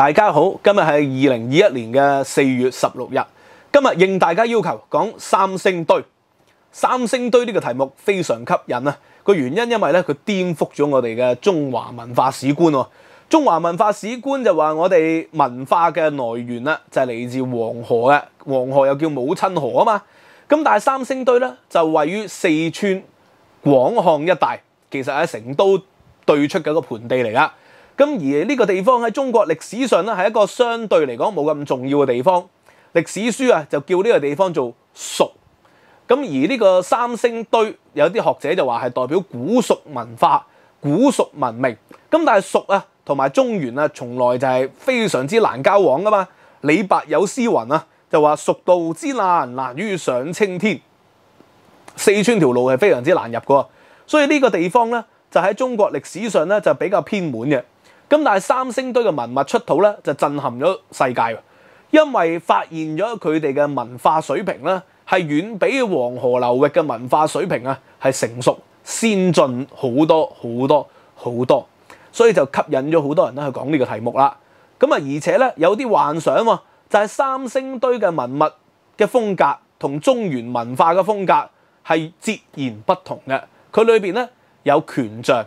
大家好，今日系二零二一年嘅四月十六日。今日应大家要求讲三星堆。三星堆呢个题目非常吸引啊，个原因因为咧佢颠覆咗我哋嘅中华文化史观。中华文化史观就话我哋文化嘅来源啦，就系嚟自黄河嘅，黄河又叫母亲河啊嘛。咁但系三星堆咧就位于四川广汉一带，其实系成都对出嘅一个盆地嚟噶。咁而呢個地方喺中國歷史上咧係一個相對嚟講冇咁重要嘅地方，歷史書啊就叫呢個地方做蜀。咁而呢個三星堆有啲學者就話係代表古蜀文化、古蜀文明。咁但系蜀啊同埋中原啊從來就係非常之難交往噶嘛。李白有詩雲啊，就話蜀道之難，難於上青天。四川條路係非常之難入噶，所以呢個地方咧就喺中國歷史上咧就比較偏滿嘅。咁但係三星堆嘅文物出土咧，就震撼咗世界，因為發現咗佢哋嘅文化水平咧，係遠比黃河流域嘅文化水平啊，係成熟先進好多好多好多，所以就吸引咗好多人咧去講呢個題目啦。咁啊，而且咧有啲幻想喎，就係三星堆嘅文物嘅風格同中原文化嘅風格係截然不同嘅，佢裏面咧有權杖。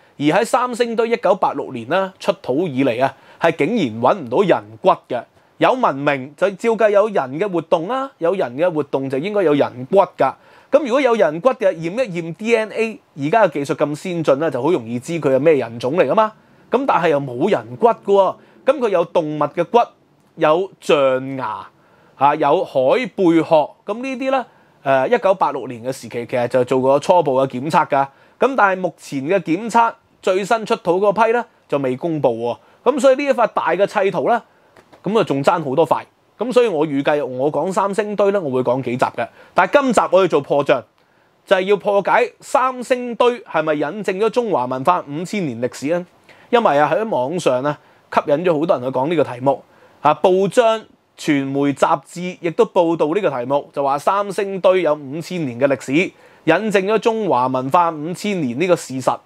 而喺三星堆一九八六年啦出土以嚟啊，係竟然揾唔到人骨嘅。有文明就照計有人嘅活動啦，有人嘅活動就應該有人骨㗎。咁如果有人骨嘅，驗一驗 DNA，而家嘅技術咁先進咧，就好容易知佢係咩人種嚟噶嘛。咁但係又冇人骨嘅喎。咁佢有動物嘅骨，有象牙嚇，有海貝殼。咁呢啲咧，誒一九八六年嘅時期其實就做過初步嘅檢測㗎。咁但係目前嘅檢測，最新出土嗰批咧就未公布喎，咁所以呢一塊大嘅砌圖咧，咁啊仲爭好多塊，咁所以我預計我講三星堆咧，我會講幾集嘅。但今集我要做破像，就係要破解三星堆係咪引證咗中華文化五千年歷史咧？因為啊喺網上啊吸引咗好多人去講呢個題目啊，報章、傳媒、雜誌亦都報導呢個題目，就話三星堆有五千年嘅歷史，引證咗中華文化五千年呢個事實。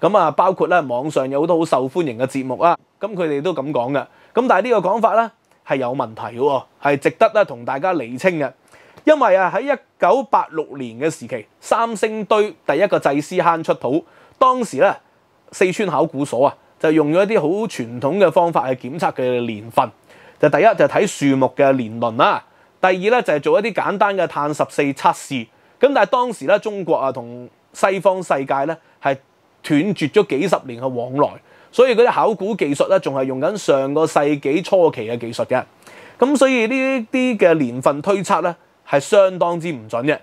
咁啊，包括咧網上有好多好受歡迎嘅節目啦，咁佢哋都咁講嘅。咁但系呢個講法咧係有問題嘅喎，係值得咧同大家釐清嘅。因為啊喺一九八六年嘅時期，三星堆第一個祭司坑出土，當時咧四川考古所啊就用咗一啲好傳統嘅方法去檢測嘅年份。就第一就睇樹木嘅年輪啦，第二咧就係做一啲簡單嘅碳十四測試。咁但係當時咧中國啊同西方世界咧係。斷絕咗幾十年嘅往來，所以嗰啲考古技術咧，仲係用緊上個世紀初期嘅技術嘅。咁所以呢啲嘅年份推測咧係相當之唔準嘅。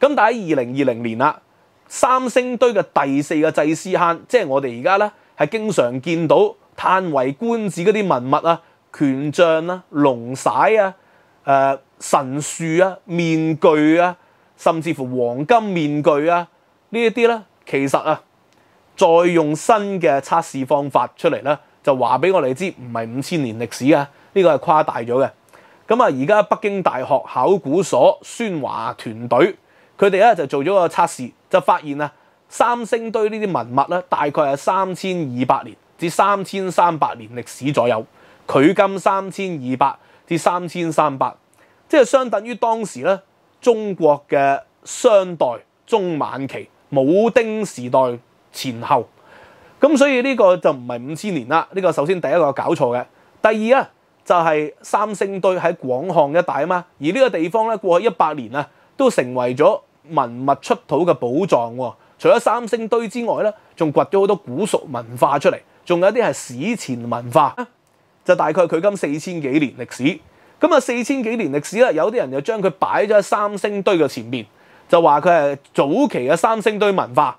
咁但喺二零二零年啦，三星堆嘅第四個祭司坑，即係我哋而家咧係經常見到嘆為觀止嗰啲文物啊，權杖啊、龍曬啊、誒神樹啊、面具啊，甚至乎黃金面具啊呢一啲咧，其實啊～再用新嘅測試方法出嚟咧，就話俾我哋知唔係五千年歷史啊！呢個係誇大咗嘅。咁啊，而家北京大學考古所孫華團隊，佢哋咧就做咗個測試，就發現啊三星堆呢啲文物咧，大概係三千二百年至三千三百年歷史左右，距今三千二百至三千三百，即係相等於當時咧中國嘅商代中晚期武丁時代。前后咁，所以呢個就唔係五千年啦。呢個首先第一個搞錯嘅，第二啊就係三星堆喺廣漢一帶啊嘛。而呢個地方咧過去一百年啊，都成為咗文物出土嘅寶藏。除咗三星堆之外咧，仲掘咗好多古蜀文化出嚟，仲有啲係史前文化，就大概佢今四千幾年歷史。咁啊，四千幾年歷史啦，有啲人就將佢擺咗喺三星堆嘅前面，就話佢係早期嘅三星堆文化。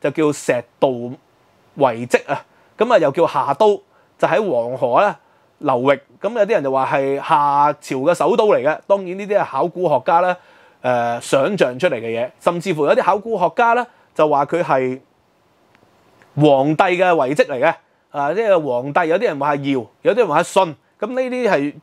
就叫石道遺跡啊，咁啊又叫夏都，就喺黃河咧流域。咁有啲人就話係夏朝嘅首都嚟嘅。當然呢啲係考古學家咧誒想象出嚟嘅嘢，甚至乎有啲考古學家咧就話佢係皇帝嘅遺跡嚟嘅啊！即係皇帝，有啲人話係尧，有啲人話係舜。咁呢啲係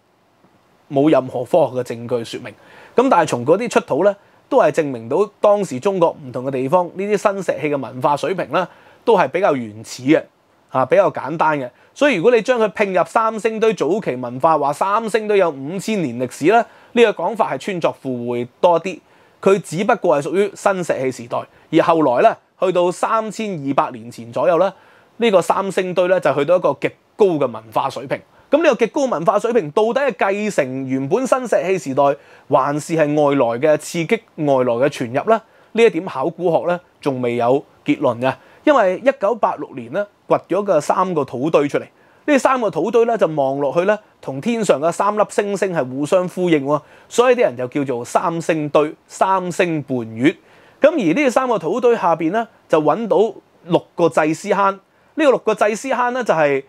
冇任何科學嘅證據説明。咁但係從嗰啲出土咧。都係證明到當時中國唔同嘅地方呢啲新石器嘅文化水平咧，都係比較原始嘅，啊比較簡單嘅。所以如果你將佢拼入三星堆早期文化，話三星堆有五千年歷史咧，呢個講法係穿作附會多啲。佢只不過係屬於新石器時代，而後來咧去到三千二百年前左右咧，呢個三星堆咧就去到一個極高嘅文化水平。咁呢個極高文化水平到底係繼承原本新石器時代，還是係外來嘅刺激、外來嘅傳入咧？呢一點考古學咧仲未有結論嘅，因為一九八六年咧掘咗個三個土堆出嚟，呢三個土堆咧就望落去咧，同天上嘅三粒星星係互相呼應喎，所以啲人就叫做三星堆、三星伴月。咁而呢三個土堆下面咧就揾到六個祭司坑，呢個六個祭司坑咧就係。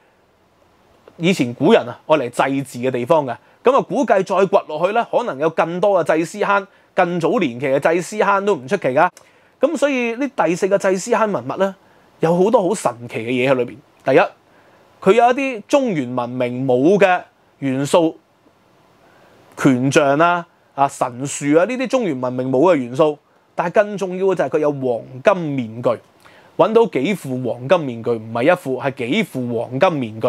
以前古人啊，我嚟祭祀嘅地方嘅咁啊，估計再掘落去咧，可能有更多嘅祭司坑，更早年期嘅祭司坑都唔出奇噶。咁所以呢第四個祭司坑文物咧，有好多好神奇嘅嘢喺裏边。第一，佢有一啲中原文明冇嘅元素，權杖啊、啊神樹啊呢啲中原文明冇嘅元素，但係更重要嘅就係佢有黃金面具，揾到幾副黃金面具，唔係一副係幾副黃金面具。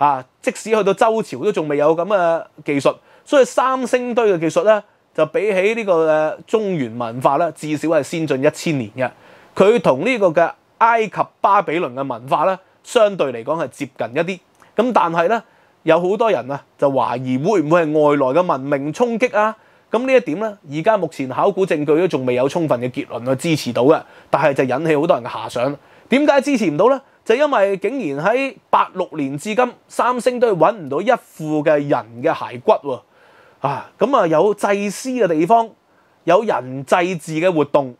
啊！即使去到周朝都仲未有咁嘅技術，所以三星堆嘅技術咧就比起呢個嘅中原文化咧，至少係先進一千年嘅。佢同呢個嘅埃及巴比倫嘅文化咧，相對嚟講係接近一啲。咁但係咧，有好多人啊就懷疑會唔會係外來嘅文明衝擊啊？咁呢一點咧，而家目前考古證據都仲未有充分嘅結論去支持到嘅，但係就引起好多人嘅遐想。點解支持唔到咧？就因為竟然喺八六年至今，三星堆揾唔到一副嘅人嘅骸骨喎，啊，咁啊有祭司嘅地方，有人祭祀嘅活動，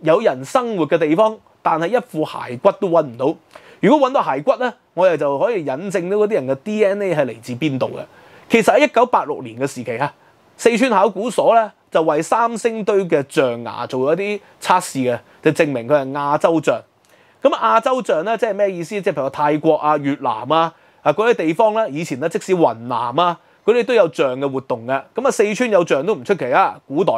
有人生活嘅地方，但係一副骸骨都揾唔到。如果揾到骸骨咧，我哋就可以引證到嗰啲人嘅 DNA 係嚟自邊度嘅。其實喺一九八六年嘅時期啊，四川考古所咧就為三星堆嘅象牙做咗啲測試嘅，就證明佢係亞洲象。咁亞洲象咧，即係咩意思？即係譬如泰國啊、越南啊啊嗰啲地方咧，以前咧即使雲南啊嗰啲都有象嘅活動嘅。咁啊，四川有象都唔出奇啊，古代。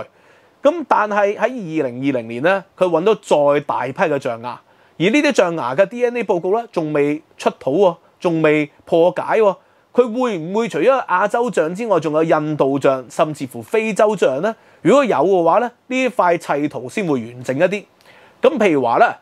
咁但係喺二零二零年咧，佢揾到再大批嘅象牙，而呢啲象牙嘅 DNA 報告咧，仲未出土喎，仲未破解喎。佢會唔會除咗亞洲象之外，仲有印度象，甚至乎非洲象咧？如果有嘅話咧，呢塊砌圖先會完整一啲。咁譬如話咧。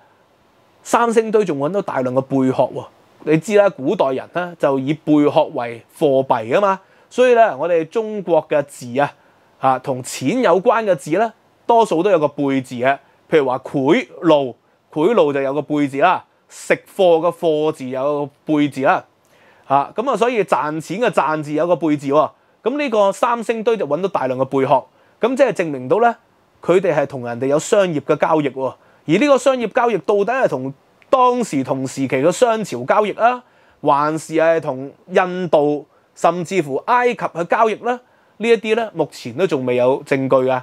三星堆仲揾到大量嘅貝殼喎，你知啦，古代人咧就以貝殼為貨幣啊嘛，所以咧我哋中國嘅字啊，嚇同錢有關嘅字咧，多數都有個貝字嘅，譬如話賄賂，賄賂就有個貝字啦，食貨嘅貨字有貝字啦，嚇咁啊，所以賺錢嘅賺字有個貝字喎，咁呢個三星堆就揾到大量嘅貝殼，咁即係證明到咧佢哋係同人哋有商業嘅交易喎。而呢個商業交易到底係同當時同時期嘅商朝交易啦，還是係同印度甚至乎埃及嘅交易咧？呢一啲咧，目前都仲未有證據㗎。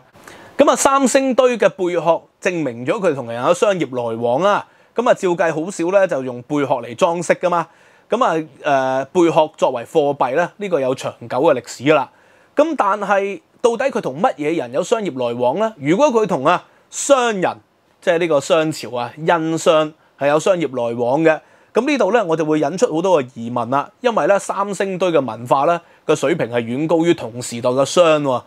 咁啊，三星堆嘅貝殼證明咗佢同人有商業來往啊。咁啊，照計好少咧就用貝殼嚟裝飾㗎嘛。咁啊，誒貝殼作為貨幣咧，呢個有長久嘅歷史啦。咁但係到底佢同乜嘢人有商業來往咧？如果佢同啊商人？即係呢個商朝啊，殷商係有商業來往嘅。咁呢度咧，我就會引出好多嘅疑問啦。因為咧三星堆嘅文化咧個水平係遠高於同時代嘅商。咁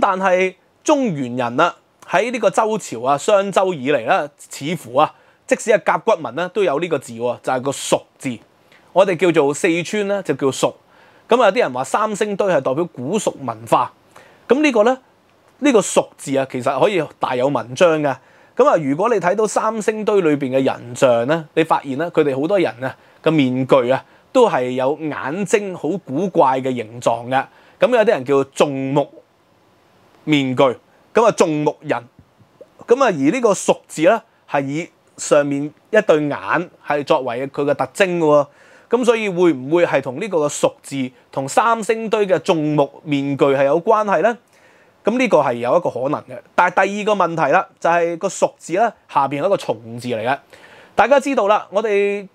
但係中原人啦，喺呢個周朝啊，商周以嚟咧，似乎啊，即使係甲骨文咧都有呢個字，就係個蜀字。我哋叫做四川咧就叫蜀。咁有啲人話三星堆係代表古蜀文化。咁呢個咧，呢個蜀字啊，其實可以大有文章㗎。咁啊，如果你睇到三星堆裏面嘅人像咧，你發現咧佢哋好多人啊嘅面具啊，都係有眼睛好古怪嘅形狀嘅。咁有啲人叫眾目面具，咁啊眾目人。咁啊而呢個熟字咧，係以上面一對眼係作為佢嘅特徵嘅喎。咁所以會唔會係同呢個嘅熟字同三星堆嘅眾目面具係有關係咧？咁呢個係有一個可能嘅，但係第二個問題啦，就係個熟字咧下邊有一個從字嚟嘅。大家知道啦，我哋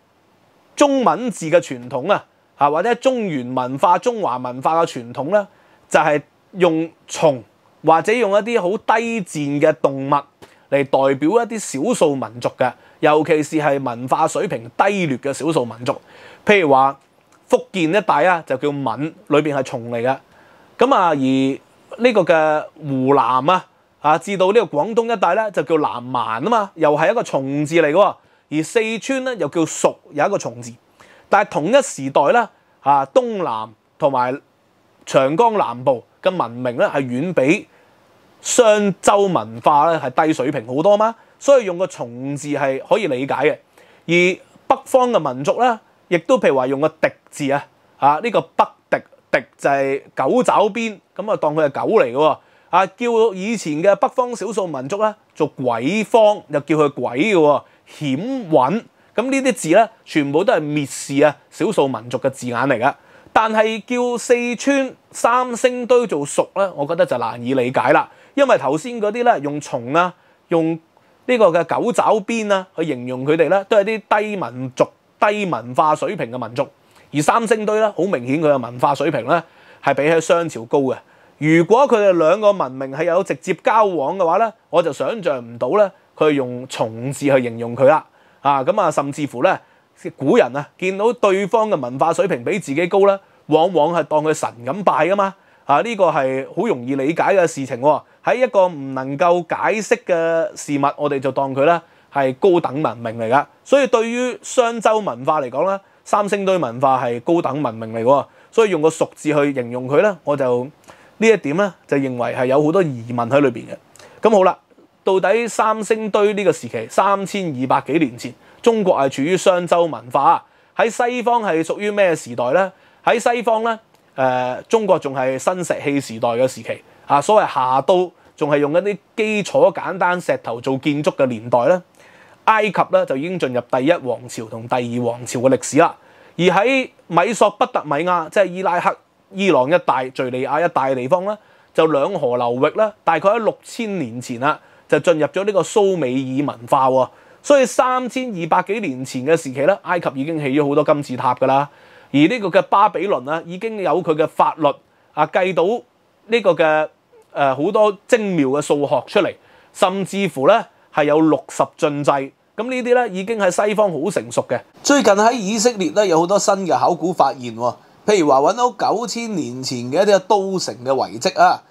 中文字嘅傳統啊，嚇或者中原文化、中華文化嘅傳統咧，就係用從或者用一啲好低賤嘅動物嚟代表一啲少數民族嘅，尤其是係文化水平低劣嘅少數民族。譬如話福建一帶啊，就叫敏，裏邊係從嚟嘅。咁啊而呢個嘅湖南啊，啊至到呢個廣東一帶咧就叫南蠻啊嘛，又係一個重字嚟嘅，而四川咧又叫蜀，有一個重字。但係同一時代咧，啊東南同埋長江南部嘅文明咧係遠比商周文化咧係低水平好多嘛，所以用個重字係可以理解嘅。而北方嘅民族咧，亦都譬如話用個狄字啊，啊呢個北。敵就係狗爪邊，咁啊當佢係狗嚟嘅喎，啊叫以前嘅北方少數民族咧做鬼方，又叫佢鬼嘅喎，險韞，咁呢啲字咧全部都係蔑視啊少數民族嘅字眼嚟嘅，但係叫四川三星堆做熟咧，我覺得就難以理解啦，因為頭先嗰啲咧用蟲啊，用呢個嘅狗爪邊啊去形容佢哋咧，都係啲低民族、低文化水平嘅民族。而三星堆咧，好明顯佢嘅文化水平咧係比喺商朝高嘅。如果佢哋兩個文明係有直接交往嘅話咧，我就想象唔到咧佢用從字去形容佢啦。啊，咁啊，甚至乎咧，古人啊見到對方嘅文化水平比自己高咧，往往係當佢神咁拜噶嘛。啊，呢個係好容易理解嘅事情喎。喺一個唔能夠解釋嘅事物，我哋就當佢咧係高等文明嚟噶。所以對於商周文化嚟講咧，三星堆文化係高等文明嚟喎，所以用個熟字去形容佢咧，我就呢一點咧就認為係有好多疑問喺裏邊嘅。咁好啦，到底三星堆呢個時期三千二百幾年前，中國係處於商周文化，喺西方係屬於咩時代咧？喺西方咧，誒中國仲係新石器時代嘅時期，啊所謂下都仲係用一啲基礎簡單石頭做建築嘅年代咧。埃及咧就已經進入第一王朝同第二王朝嘅歷史啦，而喺米索不特米亞，即係伊拉克、伊朗一帶、敘利亞一帶嘅地方咧，就兩河流域咧，大概喺六千年前啦，就進入咗呢個蘇美爾文化喎。所以三千二百幾年前嘅時期咧，埃及已經起咗好多金字塔噶啦，而呢個嘅巴比倫啊，已經有佢嘅法律啊，計到呢個嘅誒好多精妙嘅數學出嚟，甚至乎咧。系有六十進制，咁呢啲咧已經係西方好成熟嘅。最近喺以色列咧有好多新嘅考古發現，譬如話揾到九千年前嘅一啲都城嘅遺跡啊，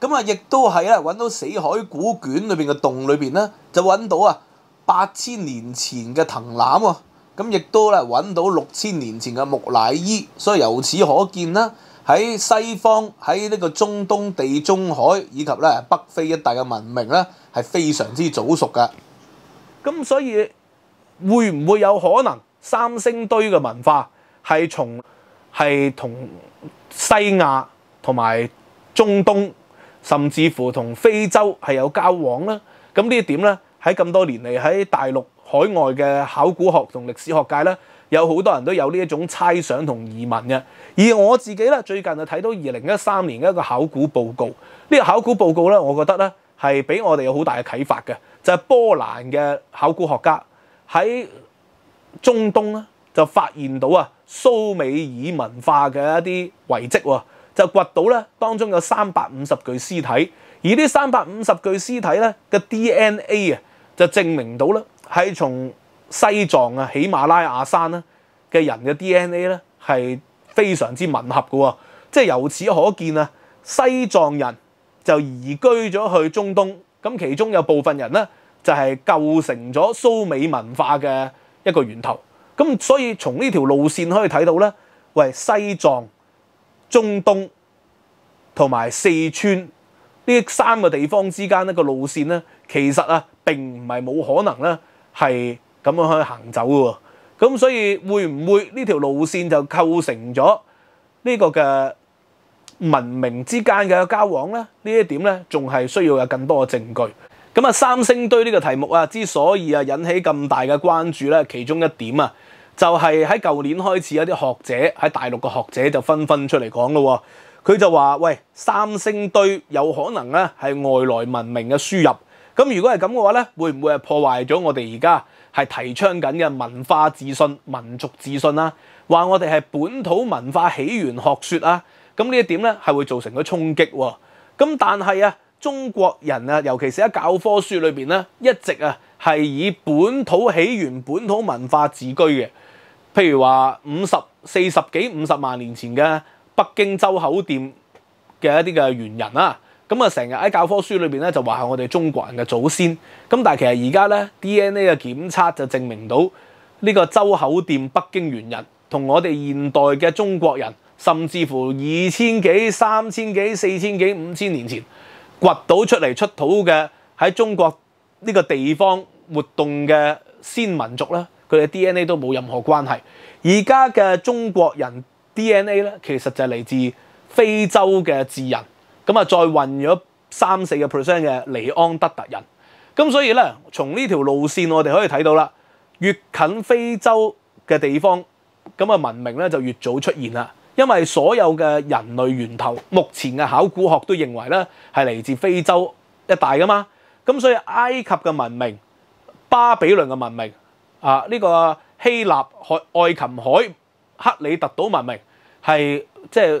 咁啊亦都係咧揾到死海古卷裏面嘅洞裏面咧，就揾到啊八千年前嘅藤籃喎，咁亦都咧揾到六千年前嘅木乃伊，所以由此可見啦。喺西方喺呢個中東、地中海以及咧北非一帶嘅文明咧，係非常之早熟嘅。咁所以會唔會有可能三星堆嘅文化係從係同西亞同埋中東，甚至乎同非洲係有交往呢？咁呢一點咧喺咁多年嚟喺大陸海外嘅考古學同歷史學界咧。有好多人都有呢一種猜想同疑問嘅，而我自己咧最近就睇到二零一三年嘅一個考古報告，呢個考古報告咧，我覺得咧係俾我哋有好大嘅啟發嘅，就係波蘭嘅考古學家喺中東咧就發現到啊蘇美爾文化嘅一啲遺跡喎，就掘到咧當中有三百五十具屍體，而呢三百五十具屍體咧嘅 DNA 啊就證明到咧係從西藏啊，喜馬拉雅山咧嘅人嘅 DNA 咧係非常之吻合嘅喎，即係由此可見啊，西藏人就移居咗去中東，咁其中有部分人咧就係構成咗蘇美文化嘅一個源頭。咁所以從呢條路線可以睇到咧，喂西藏、中東同埋四川呢三個地方之間呢個路線咧，其實啊並唔係冇可能咧係。咁樣去行走嘅喎，咁所以會唔會呢條路線就構成咗呢個嘅文明之間嘅交往咧？呢一點咧，仲係需要有更多嘅證據。咁啊，三星堆呢個題目啊，之所以啊引起咁大嘅關注咧，其中一點啊，就係喺舊年開始有啲學者喺大陸嘅學者就紛紛出嚟講咯，佢就話：，喂，三星堆有可能咧係外來文明嘅輸入。咁如果係咁嘅話咧，會唔會係破壞咗我哋而家？係提倡緊嘅文化自信、民族自信啦，話我哋係本土文化起源學説啊，咁呢一點咧係會造成咗衝擊喎。咁但係啊，中國人啊，尤其是喺教科書裏面咧，一直啊係以本土起源、本土文化自居嘅。譬如話五十、四十幾、五十萬年前嘅北京周口店嘅一啲嘅猿人啦。咁啊，成日喺教科書裏边咧就話係我哋中國人嘅祖先，咁但係其實而家咧 DNA 嘅檢測就證明到呢個周口店北京猿人同我哋現代嘅中國人，甚至乎二千幾、三千幾、四千幾、五千年前掘到出嚟出土嘅喺中國呢個地方活動嘅先民族咧，佢哋 DNA 都冇任何關係。而家嘅中國人 DNA 咧，其實就係嚟自非洲嘅智人。咁啊，再混咗三四個 percent 嘅尼安德特人，咁所以咧，從呢條路線我哋可以睇到啦，越近非洲嘅地方，咁啊文明咧就越早出現啦。因為所有嘅人類源頭，目前嘅考古學都認為咧係嚟自非洲一大噶嘛。咁所以埃及嘅文明、巴比倫嘅文明、啊呢個希臘海愛琴海克里特島文明，係即係。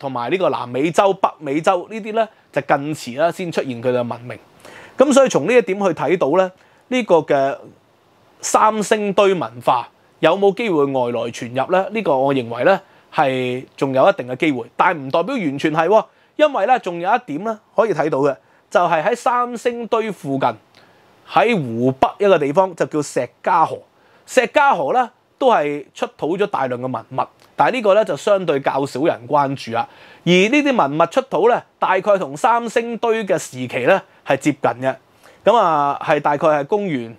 同埋呢個南美洲、北美洲呢啲咧就近遲啦，先出現佢嘅文明。咁所以從呢一點去睇到咧，呢個嘅三星堆文化有冇機會外來傳入咧？呢個我認為咧係仲有一定嘅機會，但唔代表完全係喎。因為咧仲有一點咧可以睇到嘅，就係喺三星堆附近喺湖北一個地方就叫石家河，石家河咧都係出土咗大量嘅文物。但係呢個咧就相對較少人關注啦。而呢啲文物出土咧，大概同三星堆嘅時期咧係接近嘅。咁啊，係大概係公元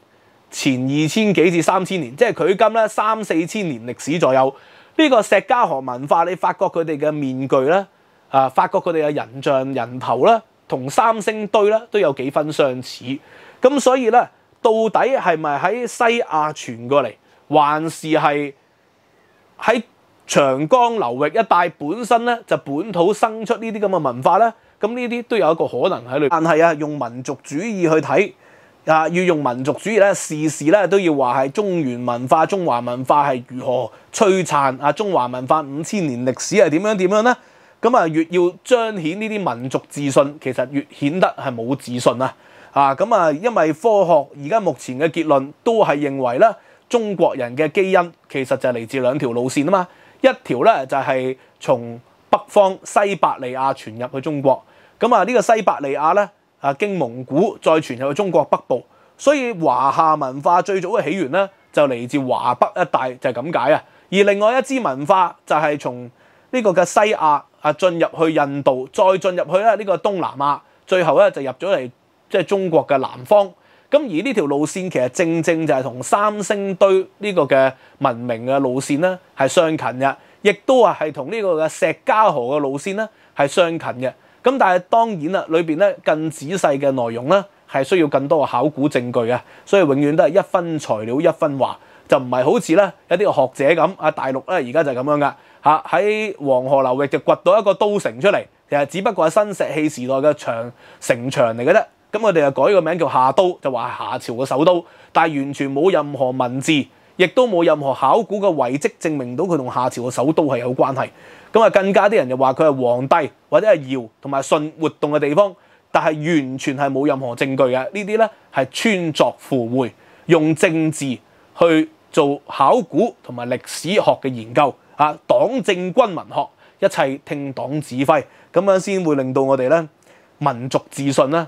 前二千幾至三千年，即係距今咧三四千年歷史左右。呢個石家河文化，你發覺佢哋嘅面具咧，啊，發覺佢哋嘅人像、人頭啦，同三星堆咧都有幾分相似。咁所以咧，到底係咪喺西亞傳過嚟，還是係喺？長江流域一帶本身咧就本土生出呢啲咁嘅文化啦，咁呢啲都有一個可能喺裏。但係啊，用民族主義去睇啊，要用民族主義咧，事事咧都要話係中原文化、中華文化係如何璀璨啊！中華文化五千年歷史係點樣點樣咧？咁啊，越要彰顯呢啲民族自信，其實越顯得係冇自信啊！啊，咁啊，因為科學而家目前嘅結論都係認為咧，中國人嘅基因其實就係嚟自兩條路線啊嘛。一條咧就係從北方西伯利亞傳入去中國，咁啊呢個西伯利亞咧啊經蒙古再傳入去中國北部，所以華夏文化最早嘅起源咧就嚟自華北一帶就係咁解啊。而另外一支文化就係從呢個嘅西亞啊進入去印度，再進入去咧呢個東南亞，最後咧就入咗嚟即係中國嘅南方。咁而呢條路線其實正正就係同三星堆呢個嘅文明嘅路線咧係相近嘅，亦都啊係同呢個嘅石家河嘅路線咧係相近嘅。咁但係當然啦，裏面咧更仔細嘅內容咧係需要更多嘅考古證據啊，所以永遠都係一分材料一分話，就唔係好似咧一啲學者咁啊大陸咧而家就係咁樣噶喺黃河流域就掘到一個都城出嚟，其實只不過係新石器時代嘅長城牆嚟嘅啫。咁我哋就改個名叫夏都，就話係夏朝嘅首都，但係完全冇任何文字，亦都冇任何考古嘅遺跡證明到佢同夏朝嘅首都係有關係。咁啊，更加啲人就話佢係皇帝或者係尧同埋舜活動嘅地方，但係完全係冇任何證據嘅。呢啲咧係穿作附會，用政治去做考古同埋歷史學嘅研究啊，黨政軍文學一切聽黨指揮咁樣先會令到我哋咧民族自信啦。